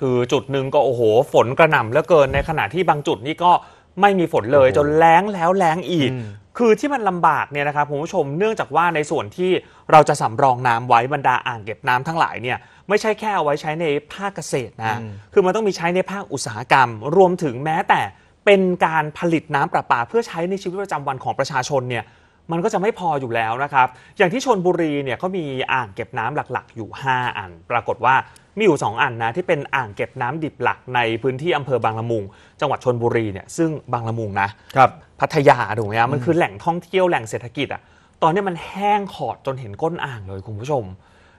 คือจุดหนึ่งก็โอ้โห ฝนกระหน่ำเหลือเกินในขณะที่บางจุดนี่ก็ไม่มีฝนเลย จนแล้งแล้วแล้งอีก คือที่มันลำบากเนี่ยนะครับคุณผู้ชมเนื่องจากว่าในส่วนที่เราจะสำรองน้ำไว้บรรดาอ่างเก็บน้ำทั้งหลายเนี่ยไม่ใช่แค่เอาไว้ใช้ในภาคเกษตรนะ คือมันต้องมีใช้ในภาคอุตสาหกรรม รวมถึงแม้แต่เป็นการผลิตน้ำประปาเพื่อใช้ในชีวิตประจำวันของประชาชนเนี่ยมันก็จะไม่พออยู่แล้วนะครับ อย่างที่ชนบุรีเนี่ยเขามีอ่างเก็บน้ำหลักๆ อยู่ 5 อัน ปรากฏว่ามีอยู่ 2 อันนะที่เป็นอ่างเก็บน้ำดิบหลัก ในพื้นที่อำเภอบางละมุงจังหวัดชนบุรีเนี่ย ซึ่งบางละมุงนะ ครับ พัทยาถูกไหมครมันคือแหล่งท่องเที่ยวแหล่งเศรษฐกิจอ่ะ ตอนนี้มันแห้งขอดจนเห็นก้นอ่างเลยคุณผู้ชม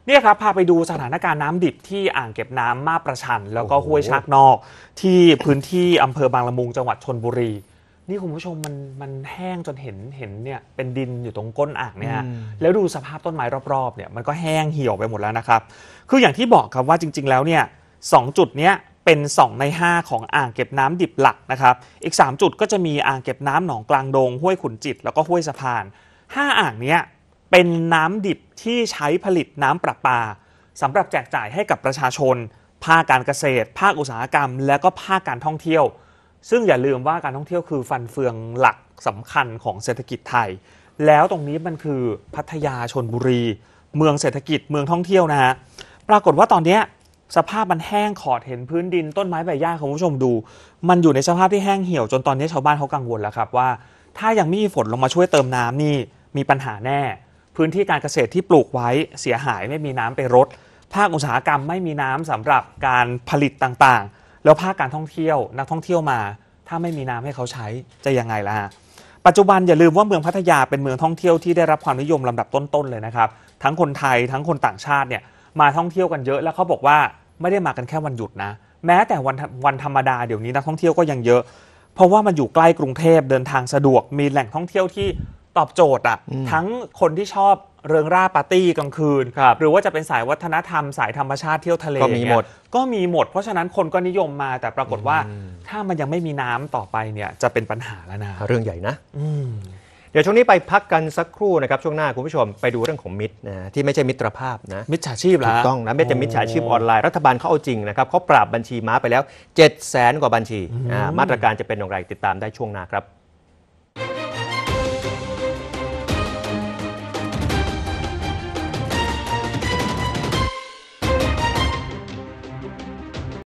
เนี่ยครับพาไปดูสถานการณ์น้ำดิบที่อ่างเก็บน้ำมาประชันแล้วก็ห้วยชักนอก ที่พื้นที่อำเภอบางละมุง จังหวัดชนบุรีนี่คุณผู้ชมมันมันแห้งจนเห็นเห็นเนี่ยเป็นดินอยู่ตรงก้นอ่างเนี่ยแล้วดูสภาพต้นไม้รอบๆเนี่ยมันก็แห้งเหี่ยวไปหมดแล้วนะครับคืออย่างที่บอกครับว่าจริงๆแล้วเนี่ยสองจุดเนี้ยเป็น 2 ใน 5 ของอ่างเก็บน้ำดิบหลักนะครับ อีก 3 จุดก็จะมีอ่างเก็บน้ำหนองกลางดงห้วยขุนจิตแล้วก็ห้วยสะพาน 5 อ่างเนี้ยเป็นน้ำดิบที่ใช้ผลิตน้ำประปาสำหรับแจกจ่ายให้กับประชาชนภาคการเกษตร ภาคอุตสาหกรรม และก็ภาคการท่องเที่ยวซึ่งอย่าลืมว่าการท่องเที่ยวคือฟันเฟืองหลักสำคัญของเศรษฐกิจไทย แล้วตรงนี้มันคือพัทยาชนบุรีเมืองเศรษฐกิจเมืองท่องเที่ยวนะฮะปรากฏว่าตอนนี้สภาพมันแห้งขอดเห็นพื้นดินต้นไม้ใบหญ้าคุณผู้ชมดู มันอยู่ในสภาพที่แห้งเหี่ยวจนตอนนี้ชาวบ้านเขากังวลแล้วครับว่า ถ้ายังไม่มีฝนลงมาช่วยเติมน้ำนี่มีปัญหาแน่ พื้นที่การเกษตรที่ปลูกไว้เสียหายไม่มีน้ำไปรดภาคอุตสาหกรรมไม่มีน้ำสำหรับการผลิตต่างแล้วภาคการท่องเที่ยวนักท่องเที่ยวมา ถ้าไม่มีน้ำให้เขาใช้จะยังไงล่ะฮะปัจจุบัน อย่าลืมว่าเมืองพัทยาเป็นเมืองท่องเที่ยวที่ได้รับความนิยมลำดับต้นๆเลยนะครับ ทั้งคนไทยทั้งคนต่างชาติเนี่ยมาท่องเที่ยวกันเยอะแล้วเขาบอกว่าไม่ได้มากันแค่วันหยุดนะ แม้แต่วันวันธรรมดาเดี๋ยวนี้นักท่องเที่ยวก็ยังเยอะ เพราะว่ามันอยู่ใกล้กรุงเทพเดินทางสะดวก มีแหล่งท่องเที่ยวที่ตอบโจทย์อ่ะ ทั้งคนที่ชอบเริงร่าปาร์ตี้กลางคืนครหรือว่าจะเป็นสายวัฒนธรรมสายธรรมชาติเที่ยวทะเลก็มีหมดก็มีหมด เพราะฉะนั้นคนก็นิยมมาแต่ปรากฏว่าถ้ามันยังไม่มีน้ำต่อไปเนี่ยจะเป็นปัญหาแล้วนะเรื่องใหญ่นะเดี๋ยวช่วงนี้ไปพักกันสักครู่นะครับช่วงหน้าคุณผู้ชมไปดูเรื่องของมิตรนะที่ไม่ใช่มิตรภาพนะมิจฉาชีพลถูกต้องนะไม่ใช่มิจฉาชีพออนไลน์รัฐบาลเขาเอาจริงนะครับเขาปราบบัญชีม้าไปแล้ว7 0 0แสนกว่าบัญชีมาตรการจะเป็นอย่างไรติดตามได้ช่วงหน้าครับ